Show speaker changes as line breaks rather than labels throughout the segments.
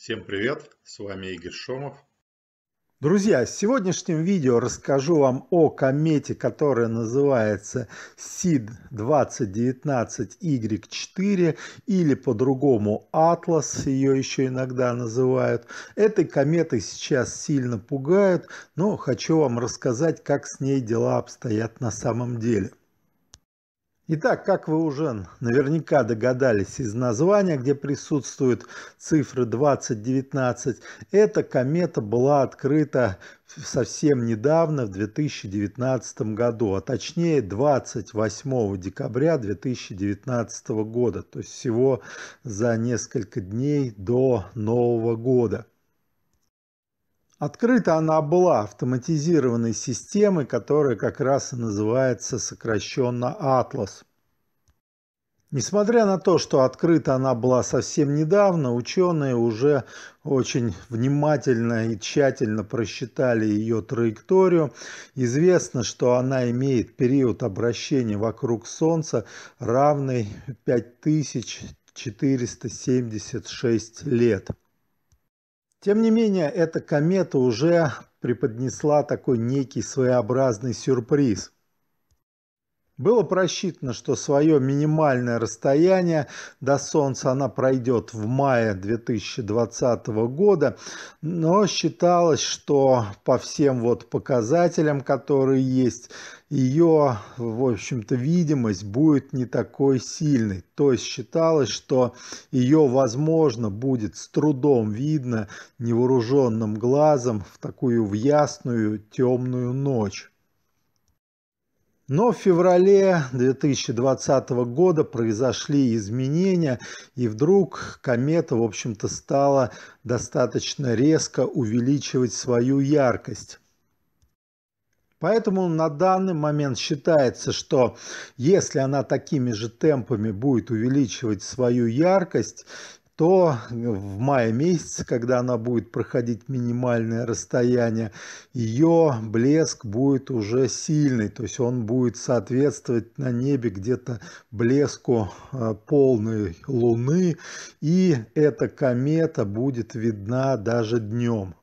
Всем привет, с вами Игорь Шомов. Друзья, в сегодняшнем видео расскажу вам о комете, которая называется SID 2019Y4 или по-другому Атлас, ее еще иногда называют. Этой кометой сейчас сильно пугают, но хочу вам рассказать, как с ней дела обстоят на самом деле. Итак, как вы уже наверняка догадались из названия, где присутствуют цифры 2019, эта комета была открыта совсем недавно, в 2019 году, а точнее 28 декабря 2019 года, то есть всего за несколько дней до Нового года. Открыта она была автоматизированной системой, которая как раз и называется сокращенно «Атлас». Несмотря на то, что открыта она была совсем недавно, ученые уже очень внимательно и тщательно просчитали ее траекторию. Известно, что она имеет период обращения вокруг Солнца, равный 5476 лет. Тем не менее, эта комета уже преподнесла такой некий своеобразный сюрприз – было просчитано, что свое минимальное расстояние до Солнца она пройдет в мае 2020 года, но считалось, что по всем вот показателям, которые есть, ее, в общем-то, видимость будет не такой сильной. То есть считалось, что ее, возможно, будет с трудом видно невооруженным глазом в такую в ясную темную ночь. Но в феврале 2020 года произошли изменения, и вдруг комета, в общем-то, стала достаточно резко увеличивать свою яркость. Поэтому на данный момент считается, что если она такими же темпами будет увеличивать свою яркость то в мае месяце, когда она будет проходить минимальное расстояние, ее блеск будет уже сильный, то есть он будет соответствовать на небе где-то блеску э, полной луны, и эта комета будет видна даже днем.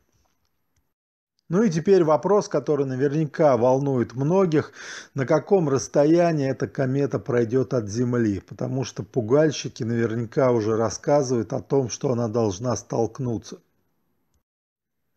Ну и теперь вопрос, который наверняка волнует многих, на каком расстоянии эта комета пройдет от Земли, потому что пугальщики наверняка уже рассказывают о том, что она должна столкнуться.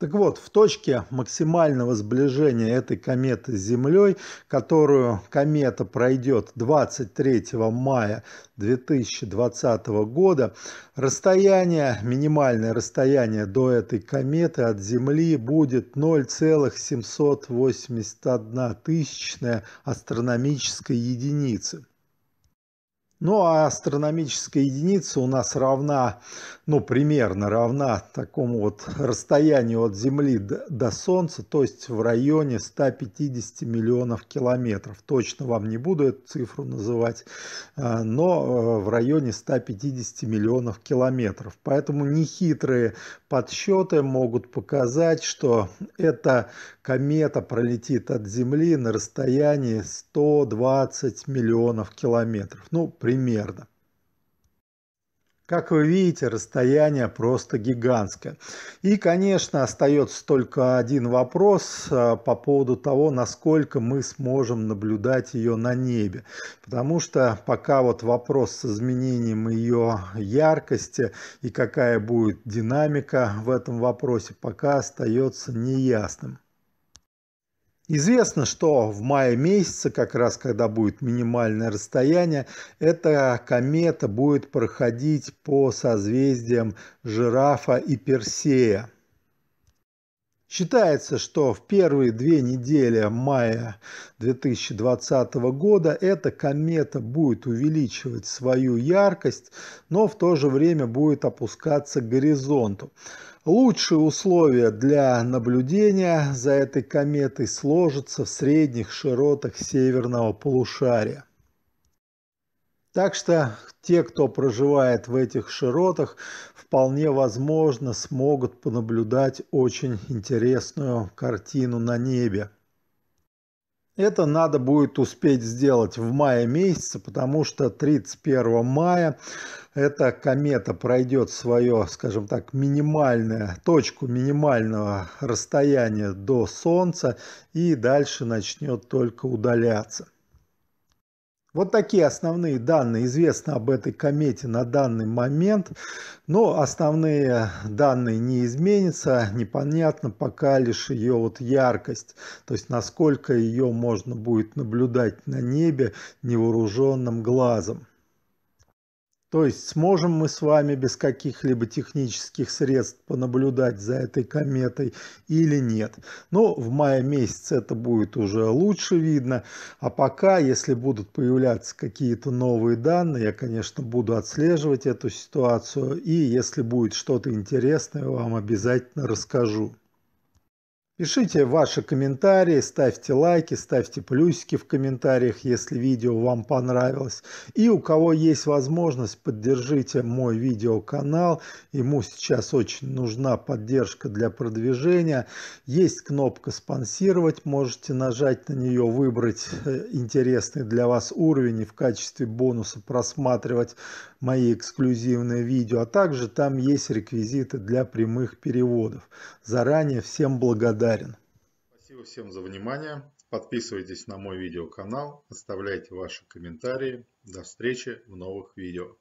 Так вот, в точке максимального сближения этой кометы с Землей, которую комета пройдет 23 мая 2020 года, расстояние, минимальное расстояние до этой кометы от Земли будет 0,781 тысячная астрономической единицы. Ну а астрономическая единица у нас равна, ну примерно равна такому вот расстоянию от Земли до, до Солнца, то есть в районе 150 миллионов километров. Точно вам не буду эту цифру называть, а, но э, в районе 150 миллионов километров. Поэтому нехитрые подсчеты могут показать, что эта комета пролетит от Земли на расстоянии 120 миллионов километров. Ну, примерно. Как вы видите, расстояние просто гигантское. И, конечно, остается только один вопрос а, по поводу того, насколько мы сможем наблюдать ее на небе. Потому что пока вот вопрос с изменением ее яркости и какая будет динамика в этом вопросе, пока остается неясным. Известно, что в мае месяце, как раз когда будет минимальное расстояние, эта комета будет проходить по созвездиям Жирафа и Персея. Считается, что в первые две недели мая 2020 года эта комета будет увеличивать свою яркость, но в то же время будет опускаться к горизонту. Лучшие условия для наблюдения за этой кометой сложатся в средних широтах северного полушария. Так что те, кто проживает в этих широтах, вполне возможно смогут понаблюдать очень интересную картину на небе. Это надо будет успеть сделать в мае месяце, потому что 31 мая эта комета пройдет свое, скажем так, минимальное, точку минимального расстояния до Солнца и дальше начнет только удаляться. Вот такие основные данные известны об этой комете на данный момент, но основные данные не изменятся, непонятно пока лишь ее вот яркость, то есть насколько ее можно будет наблюдать на небе невооруженным глазом. То есть сможем мы с вами без каких-либо технических средств понаблюдать за этой кометой или нет. Но ну, в мае месяце это будет уже лучше видно. А пока, если будут появляться какие-то новые данные, я, конечно, буду отслеживать эту ситуацию. И если будет что-то интересное, вам обязательно расскажу. Пишите ваши комментарии, ставьте лайки, ставьте плюсики в комментариях, если видео вам понравилось. И у кого есть возможность, поддержите мой видеоканал. Ему сейчас очень нужна поддержка для продвижения. Есть кнопка «Спонсировать», можете нажать на нее, выбрать э, интересный для вас уровень и в качестве бонуса просматривать мои эксклюзивные видео, а также там есть реквизиты для прямых переводов. Заранее всем благодарен. Спасибо всем за внимание. Подписывайтесь на мой видеоканал, оставляйте ваши комментарии. До встречи в новых видео.